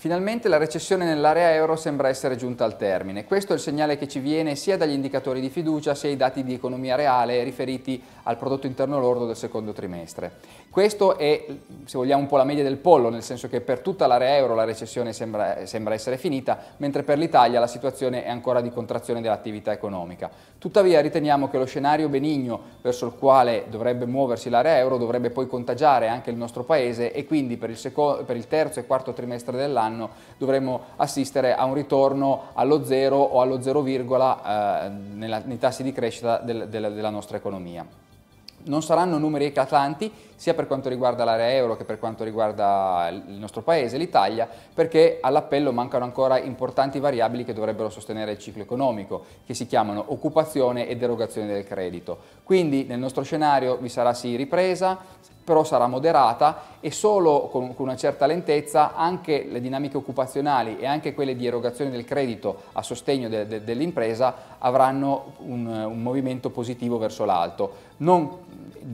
Finalmente la recessione nell'area euro sembra essere giunta al termine. Questo è il segnale che ci viene sia dagli indicatori di fiducia sia dai dati di economia reale riferiti al prodotto interno lordo del secondo trimestre. Questo è, se vogliamo, un po' la media del pollo, nel senso che per tutta l'area euro la recessione sembra, sembra essere finita, mentre per l'Italia la situazione è ancora di contrazione dell'attività economica. Tuttavia riteniamo che lo scenario benigno verso il quale dovrebbe muoversi l'area euro dovrebbe poi contagiare anche il nostro paese e quindi per il, per il terzo e quarto trimestre dell'anno quest'anno dovremmo assistere a un ritorno allo zero o allo zero virgola eh, nella, nei tassi di crescita del, del, della nostra economia. Non saranno numeri eclatanti sia per quanto riguarda l'area euro che per quanto riguarda il nostro paese, l'Italia, perché all'appello mancano ancora importanti variabili che dovrebbero sostenere il ciclo economico, che si chiamano occupazione ed erogazione del credito. Quindi nel nostro scenario vi sarà sì ripresa, però sarà moderata e solo con, una certa lentezza anche le dinamiche occupazionali e anche quelle di erogazione del credito a sostegno de, de, dell'impresa avranno un, un, movimento positivo verso l'alto, non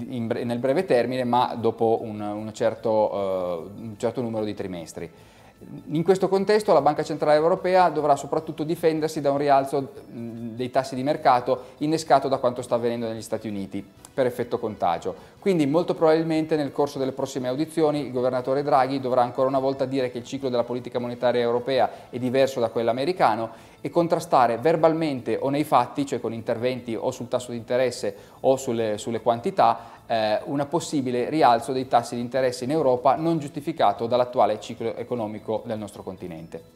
in, nel breve termine ma dopo un, un, certo, uh, un certo numero di trimestri. In questo contesto la Banca Centrale Europea dovrà soprattutto difendersi da un rialzo dei tassi di mercato innescato da quanto sta avvenendo negli Stati Uniti per effetto contagio. Quindi molto probabilmente nel corso delle prossime audizioni il governatore Draghi dovrà ancora una volta dire che il ciclo della politica monetaria europea è diverso da quello americano e contrastare verbalmente o nei fatti, cioè con interventi o sul tasso di interesse o sulle, sulle quantità, eh, un possibile rialzo dei tassi di interesse in Europa non giustificato dall'attuale ciclo economico del nostro continente.